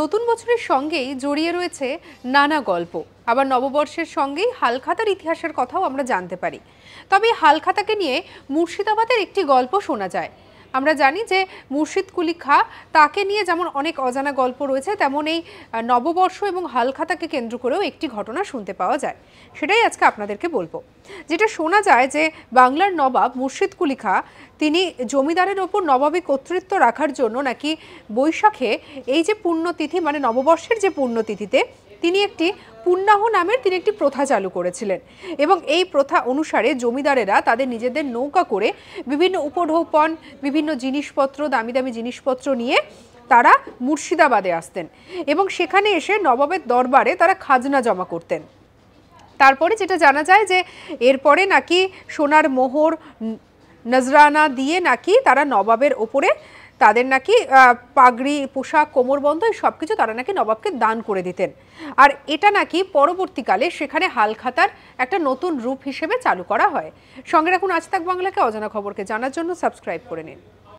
নতুন বছরের সঙ্গেই জড়িয়ে রয়েছে নানা গল্প আবার নববর্ষের সঙ্গেই হালখাতার ইতিহাসের কথাও আমরা জানতে পারি তবে হালখাতাকে নিয়ে মুর্শিদাবাদের একটি গল্প শোনা যায় আমরা জানি যে মুর্শিদ কুলি খা তাকে নিয়ে যেমন অনেক অজানা গল্প রয়েছে তেমন এই নববর্ষ এবং হালখাতাকে কেন্দ্র করেও একটি ঘটনা শুনতে পাওয়া যায় সেটাই আজকে আপনাদেরকে বলবো যেটা শোনা যায় যে বাংলার নবাব মুর্শিদ কুলি খা তিনি জমিদারের ওপর নবাবে কর্তৃত্ব রাখার জন্য নাকি বৈশাখে এই যে পুণ্যতিথি মানে নববর্ষের যে পুণ্যতিথিতে তিনি একটি পূর্ণাহ নামের তিনি একটি প্রথা চালু করেছিলেন এবং এই প্রথা অনুসারে জমিদারেরা তাদের নিজেদের নৌকা করে বিভিন্ন উপঢৌপন বিভিন্ন জিনিসপত্র দামি দামি জিনিসপত্র নিয়ে তারা মুর্শিদাবাদে আসতেন এবং সেখানে এসে নবাবের দরবারে তারা খাজনা জমা করতেন তারপরে যেটা জানা যায় যে এরপরে নাকি সোনার মোহর নজরানা দিয়ে নাকি তারা নবাবের ওপরে তাদের নাকি পাগড়ি পোশাক কোমরবন্ধ এই সব কিছু তারা নাকি নবাবকে দান করে দিতেন আর এটা নাকি পরবর্তীকালে সেখানে হালখাতার একটা নতুন রূপ হিসেবে চালু করা হয় সঙ্গে রাখুন আজ তাক বাংলাকে অজানা খবরকে জানার জন্য সাবস্ক্রাইব করে নিন